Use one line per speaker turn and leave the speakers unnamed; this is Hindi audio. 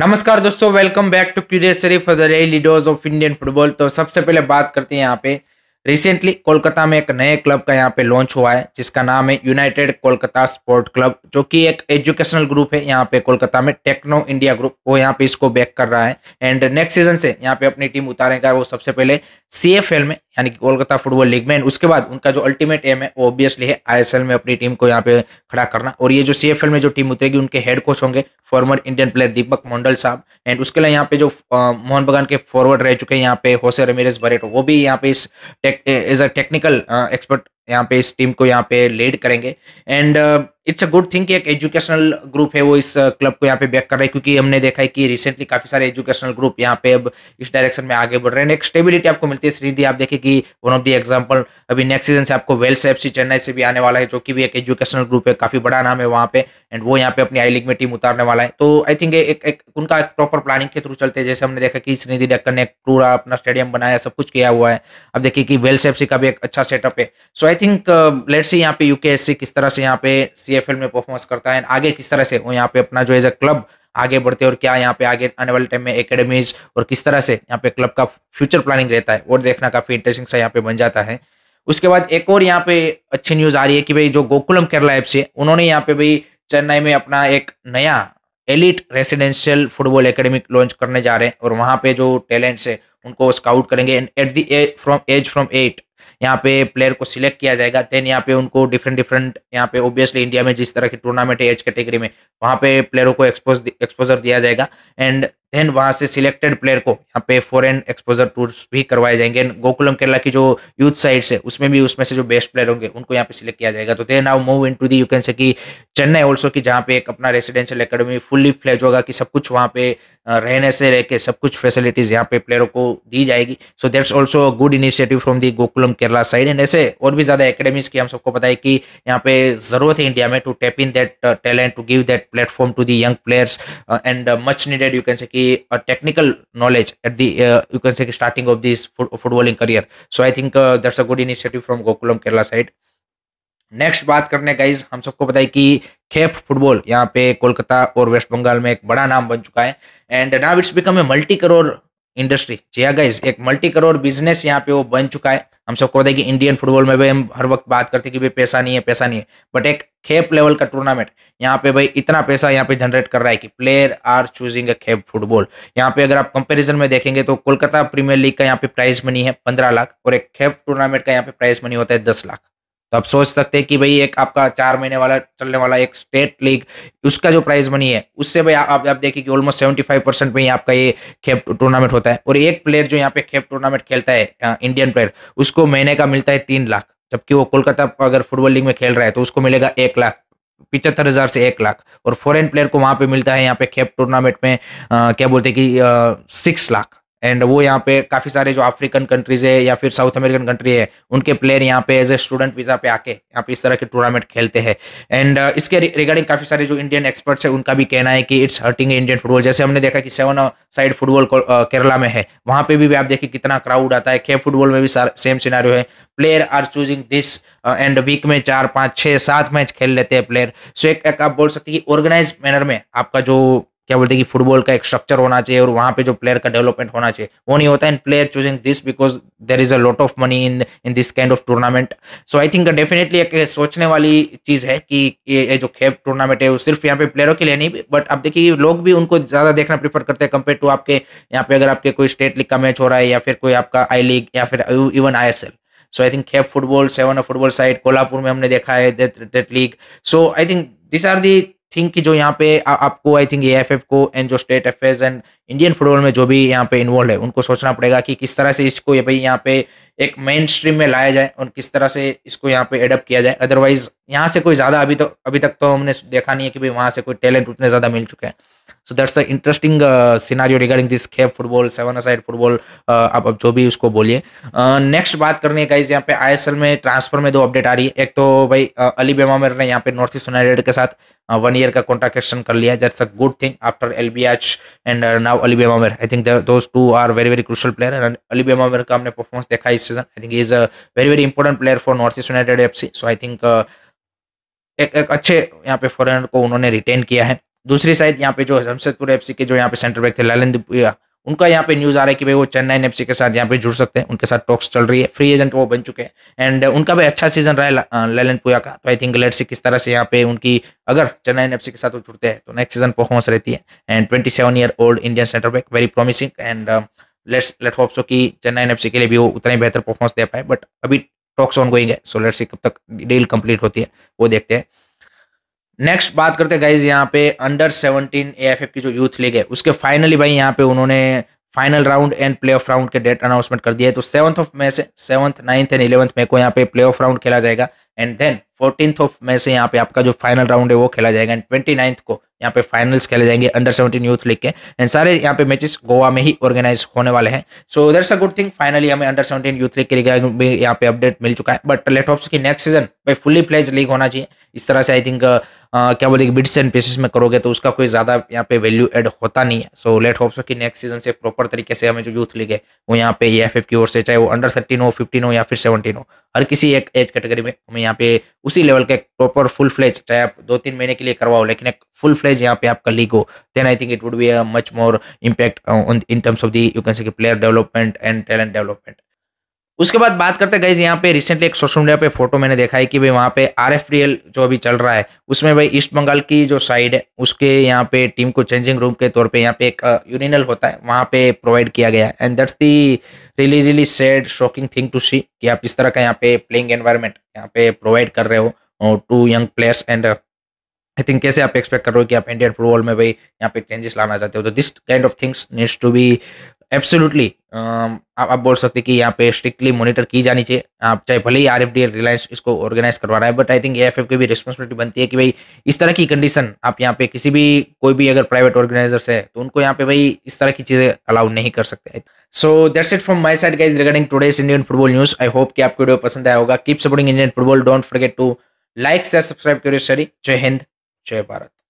नमस्कार दोस्तों welcome back to Curious Sharif leaders of Indian football तो सबसे पहले बात करते हैं यहाँ पे रिसेंटली कोलकाता में एक नए क्लब का यहाँ पे लॉन्च हुआ है जिसका नाम है यूनाइटेड कोलकाता स्पोर्ट क्लब जो कि एक एजुकेशनल ग्रुप है यहाँ पे कोलकाता में टेक्नो इंडिया ग्रुप वो यहाँ पे इसको बैक कर रहा है एंड नेक्स्ट सीजन से यहाँ पे अपनी टीम उतारेगा वो सबसे पहले सी में यानी कि कोलकाता फुटबॉल लीग में उसके बाद उनका जो अल्टीमेट एम है वो ऑब्वियसली है एल में अपनी टीम को यहाँ पे खड़ा करना और ये जो एल में जो टीम उतरेगी उनके हेड कोच होंगे former Indian player Deepak Mandal साहब एंड उसके लिए यहाँ पे जो मोहन बगान के फॉरवर्ड रह चुके हैं यहाँ पे होसे रमीरस बरेटो वो भी यहाँ पे इस एज अ टेक्निकल एक्सपर्ट यहाँ पे इस टीम को यहाँ पे लीड करेंगे and it's a good thing कि एक एजुकेशनल ग्रुप है वो इस क्लब uh, को यहाँ पे बैक कर रहे हैं क्योंकि हमने देखा है कि रिसेंटली काफी सारे एजुकेशनल ग्रुप यहाँ पे अब इस डायरेक्शन में आगे बढ़ रहे हैं एक स्टेबिलिटी आपको मिलती है श्रीधि आप देखिए कि वन ऑफ दी एग्जाम्पल अभी नेक्स्ट सीजन से आपको वेल्स एफ चेन्नई से भी आने वाला है जो कि भी एक एजुकेशनल ग्रुप है काफी बड़ा नाम है वहाँ पे एंड वो यहाँ पे अपनी आई लीग में टीम उतारने वाला है तो आई थिंक एक, एक उनका एक प्रॉपर प्लानिंग के थ्रू चलते हैं जैसे हमने देखा कि श्रीधि डक्कर ने पूरा अपना स्टेडियम बनाया सब कुछ किया हुआ है अब देखिए कि वेल्स एफ का भी एक अच्छा सेटअप है सो आई थिंक लेट से यहाँ पे यूकेएससी किस तरह से यहाँ पे सीएफएल में परफॉर्मेंस करता है आगे किस तरह से वो यहाँ पे अपना जो एज अ क्लब आगे बढ़ते और क्या यहाँ पे आगे आने वाले टाइम में एकेडमीज और किस तरह से यहाँ पे क्लब का फ्यूचर प्लानिंग रहता है वो देखना काफ़ी इंटरेस्टिंग सा यहाँ पे बन जाता है उसके बाद एक और यहाँ पे अच्छी न्यूज़ आ रही है कि भाई जो गोकुलम केरला एफ से उन्होंने यहाँ पे भाई चेन्नई में अपना एक नया elite residential football academy launch करने जा रहे हैं और वहाँ पे जो टैलेंट्स है उनको स्काउट करेंगे at the from age from eight यहाँ पे प्लेयर को सिलेक्ट किया जाएगा देन यहाँ पे उनको डिफरेंट डिफरेंट यहाँ पे ऑब्वियसली इंडिया में जिस तरह की टूर्नामेंट है एज कैटेगरी में वहाँ पे प्लेयरों को एक्सपोज एक्सपोजर दिया जाएगा एंड देन वहां से सिलेक्टेड प्लेयर को यहाँ पे फॉरेन एक्सपोजर टूर्स भी करवाए जाएंगे गोकुलम केरला की जो यूथ साइड्स है उसमें भी उसमें से जो बेस्ट प्लेयर होंगे उनको यहाँ पे सिलेक्ट किया जाएगा तो then now move in to the you can say कि चेन्नई ऑल्सो की जहाँ पे एक अपना रेसिडेंशियल अकेडमी फुल्ली फ्लैज होगा कि सब कुछ वहाँ पे रहने से रह के सब कुछ फैसिलिटीज यहाँ पे प्लेयरों को दी जाएगी so that's also good initiative from the Gokulam Kerala side and ऐसे और भी ज़्यादा एकेडमीज की हम सबको पता है कि यहाँ पे ज़रूरत है इंडिया में to tap in that talent to give that platform to the young players and much needed you can say कि the uh, technical knowledge at the uh, you can say starting of this foot footballing career so i think uh, that's a good initiative from gokulam kerala side next बात करने हैं गाइज हम सबको बताए कि खेप फुटबॉल यहाँ पे कोलकाता और वेस्ट बंगाल में एक बड़ा नाम बन चुका है and now it's become a multi crore industry जी हाँ गाइज एक मल्टी करोड़ बिजनेस यहाँ पे वो बन चुका है हम सबको बताए कि इंडियन फुटबॉल में भाई हम हर वक्त बात करते हैं कि भाई पैसा नहीं है पैसा नहीं है बट एक खेप लेवल का टूर्नामेंट यहाँ पे भाई इतना पैसा यहाँ पे जनरेट कर रहा है कि प्लेयर आर चूजिंग अ खेप फुटबॉल यहाँ पे अगर आप कंपेरिजन में देखेंगे तो कोलकाता प्रीमियर लीग का यहाँ पे प्राइज मनी है पंद्रह लाख और एक खेप टूर्नामेंट का यहाँ पे प्राइज मनी होता है दस लाख तो आप सोच सकते हैं कि भाई एक आपका चार महीने वाला चलने वाला एक स्टेट लीग उसका जो प्राइस मनी है उससे भाई आप आप देखिए कि ऑलमोस्ट सेवेंटी फाइव परसेंट में ही आपका ये खेप टूर्नामेंट होता है और एक प्लेयर जो यहाँ पे खेप टूर्नामेंट खेलता है इंडियन प्लेयर उसको महीने का मिलता है तीन लाख जबकि वो कोलकाता अगर फुटबॉल लीग में खेल रहा है तो उसको मिलेगा एक लाख पिचहत्तर हज़ार से एक लाख और फॉरेन प्लेयर को वहाँ पे मिलता है यहाँ पे खेप टूर्नामेंट में आ, क्या बोलते हैं कि सिक्स लाख एंड वो यहाँ पे काफ़ी सारे जो अफ्रीकन कंट्रीज है या फिर साउथ अमेरिकन कंट्री है उनके प्लेयर यहाँ पे एज ए स्टूडेंट वीज़ा पे आके यहाँ पे इस तरह के टूर्नामेंट खेलते हैं एंड uh, इसके रिगार्डिंग काफ़ी सारे जो इंडियन एक्सपर्ट्स हैं उनका भी कहना है कि इट्स हर्टिंग इंडियन फुटबॉल जैसे हमने देखा कि सेवन साइड फुटबॉल केरला में है वहाँ पर भी, भी आप देखिए कितना क्राउड आता है खेल फुटबॉल में भी सेम सिनारियो है player are choosing this and week में चार पाँच छः सात मैच खेल लेते हैं प्लेयर सो एक आप बोल सकते हैं कि ऑर्गेनाइज मैनर में आपका जो क्या बोलते हैं कि फुटबॉल का एक स्ट्रक्चर होना चाहिए और वहाँ पे जो प्लेयर का डेवलपमेंट होना चाहिए वो नहीं होता and player choosing this because there is a lot of money in in this kind of tournament so I think definitely एक सोचने वाली चीज़ है कि ये जो खेप टूर्नामेंट है वो सिर्फ यहाँ पे प्लेयरों के लिए नहीं बट आप देखिए लोग भी उनको ज़्यादा देखना प्रीफर करते हैं कंपेयर टू आपके यहाँ पे अगर आपके कोई स्टेट लीग का मैच हो रहा है या फिर कोई आपका आई लीग या फिर even I S L so I think खेप football seven of football side Kolhapur में हमने देखा है that league so I think this are the think कि जो यहाँ पे आ, आपको आई थिंक ए को एंड जो state affairs and Indian football में जो भी यहाँ पे इन्वॉल्व है उनको सोचना पड़ेगा कि किस तरह से इसको ये भाई यहाँ पे एक मेन स्ट्रीम में लाया जाए और किस तरह से इसको यहाँ पे एडप्ट किया जाए अदरवाइज यहाँ से कोई ज़्यादा अभी तो अभी तक तो हमने देखा नहीं है कि भाई वहाँ से कोई टैलेंट उतने ज़्यादा मिल चुके हैं so that's the interesting scenario regarding this खेप फुटबॉल सेवन असाइड फुटबॉल आप अब जो भी उसको बोलिए नेक्स्ट uh, बात करनी है गाइज यहाँ पे आई में ट्रांसफर में दो अपडेट आ रही है एक तो भाई uh, अली बेमामेर ने यहाँ पे नॉर्थ ईस्ट यूनाइटेड के साथ वन uh, ईयर का कॉन्ट्रैक्ट एक्सटेंड कर लिया that's a good thing after L B H and now Ali Bemammer I think those two are very very crucial player and Ali Bemammer का हमने परफॉर्मेंस देखा इस season I think is a very very important player for North East United F C so I think एक एक अच्छे यहाँ पे फॉरेनर को उन्होंने रिटेन किया है दूसरी साइड यहाँ पे जो जमशेदपुर एफ के जो यहाँ पे सेंटर बैक थे ललन पुया उनका यहाँ पे न्यूज़ आ रहा है कि भाई वो चेन्नई एफ के साथ यहाँ पे जुड़ सकते हैं उनके साथ टॉक्स चल रही है फ्री एजेंट वो बन चुके हैं एंड उनका भी अच्छा सीजन रहा है ललन पुया का तो आई थिंक लेट सी किस तरह से यहाँ पे उनकी अगर चेन्नई एफ के साथ वो जुड़ते हैं तो नेक्स्ट सीजन परफॉर्मेंस रहती है and twenty seven year old Indian centre back very promising and let's let hope so कि चेन्नई एफ के लिए भी वो उतना ही बेहतर परफॉर्मेंस दे पाए बट अभी टॉक्स ऑन गोइंग है सो लेट्स कब तक डील कंप्लीट होती है वो देखते हैं नेक्स्ट बात करते हैं गाइज यहाँ पे अंडर सेवनटीन एएफएफ की जो यूथ लीग है उसके फाइनली भाई यहाँ पे उन्होंने final round and play off round के डेट अनाउंसमेंट कर दिया है तो सेवंथ ऑफ मे से seventh ninth and eleventh May को यहाँ पे प्ले ऑफ राउंड खेला जाएगा एंड देन फोर्टीन ऑफ से यहाँ पे आपका जो फाइनल राउंड है वो खेला जाएगा एंड ट्वेंटी को यहाँ पे फाइनल्स खेले जाएंगे अंडर सेवेंटीन यूथ लीग के एंड सारे यहाँ पे मैचेस गोवा में ही ऑर्गेनाइज होने वाले हैं so that's a good thing finally हमें अंडर सेवेंटीन यूथ लीग के रिगार्डिंग भी यहाँ पे अपडेट मिल चुका है बट लेट ऑफ्स की नेक्स्ट सीजन भाई फुली फ्लेज लीग होना चाहिए इस तरह से आई थिंक क्या क्या हैं बिट्स एंड पीसेस में करोगे तो उसका कोई ज़्यादा यहाँ पे वैल्यू एड होता नहीं है सो लेट ऑफ्स की नेक्स्ट सीजन से प्रॉपर तरीके से हमें जो यूथ लीग है वो यहाँ पे एफ e की ओर से चाहे वो अंडर थर्टीन हो फिफ्टीन हो या फिर सेवनटीन हो हर किसी एक एज कैटेगरी में हमें यहाँ पे उसी लेवल का एक प्रॉपर फुल फ्लेज चाहे आप दो तीन महीने के लिए करवाओ लेकिन एक फुल फ्लेज यहाँ पे आपका लीग हो then I think it would be a much more impact in terms of the you can say player development and talent development उसके बाद बात करते गाइज यहाँ पे रिसेंटली एक सोशल मीडिया पे फोटो मैंने देखा है कि भाई वहाँ पे आर एफ जो अभी चल रहा है उसमें भाई ईस्ट बंगाल की जो साइड है उसके यहाँ पे टीम को चेंजिंग रूम के तौर पे यहाँ पे एक यूनिनल होता है वहाँ पे प्रोवाइड किया गया and that's the really really sad shocking thing to see कि आप इस तरह का यहाँ पे प्लेइंग एनवायरमेंट यहाँ पे प्रोवाइड कर रहे हो to young players and I think कैसे आप एक्सपेक्ट कर रहे हो कि आप इंडियन फुटबॉल में भाई यहाँ पे चेंजेस लाना चाहते हो तो this kind of things needs to be absolutely um, आप आप बोल सकते कि यहाँ पे स्ट्रिक्टली मॉनिटर की जानी चाहिए आप चाहे भले ही आर एफ डी रिलायंस इसको ऑर्गेनाइज करवा रहा है but I think F F की भी रिस्पॉन्सिबिलिटी बनती है कि भाई इस तरह की कंडीशन आप यहाँ पे किसी भी कोई भी अगर प्राइवेट ऑर्गेनाइजर्स है तो उनको यहाँ पे भाई इस तरह की चीज़ें अलाउ नहीं कर सकते so that's it from my side guys regarding today's Indian football news I hope कि आपको वीडियो पसंद आया होगा keep supporting Indian football don't forget to like share subscribe करिए सॉरी जय हिंद जय भारत